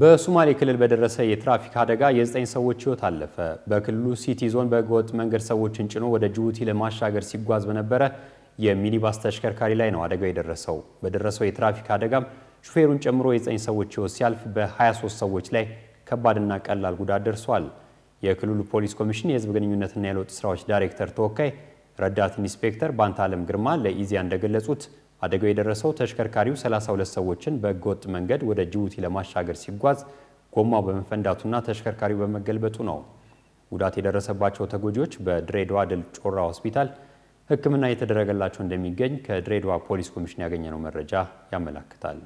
በሶማሌ ክልል በደረሰ የትራፊክ አደጋ የዘጠኝ ሰዎች ሕይወት አለፈ። በክልሉ ሲቲ ዞን በህገወጥ መንገድ ሰዎችን ጭኖ ወደ ጅቡቲ ለማሻገር ሲጓዝ በነበረ የሚኒባስ ተሽከርካሪ ላይ ነው አደጋው የደረሰው። በደረሰው የትራፊክ አደጋም ሹፌሩን ጨምሮ የዘጠኝ ሰዎች ሕይወት ሲያልፍ በ23 ሰዎች ላይ ከባድና ቀላል ጉዳት ደርሷል። የክልሉ ፖሊስ ኮሚሽን የህዝብ ግንኙነትና የለውጥ ስራዎች ዳይሬክተር ተወካይ ረዳት ኢንስፔክተር ባንታለም ግርማ ለኢዜአ እንደገለጹት አደጋው የደረሰው ተሽከርካሪው 32 ሰዎችን በህገወጥ መንገድ ወደ ጅቡቲ ለማሻገር ሲጓዝ ጎማው በመፈንዳቱና ተሽከርካሪው በመገልበጡ ነው። ጉዳት የደረሰባቸው ተጎጂዎች በድሬዳዋ ድል ጮራ ሆስፒታል ሕክምና እየተደረገላቸው እንደሚገኝ ከድሬዳዋ ፖሊስ ኮሚሽን ያገኘነው መረጃ ያመላክታል።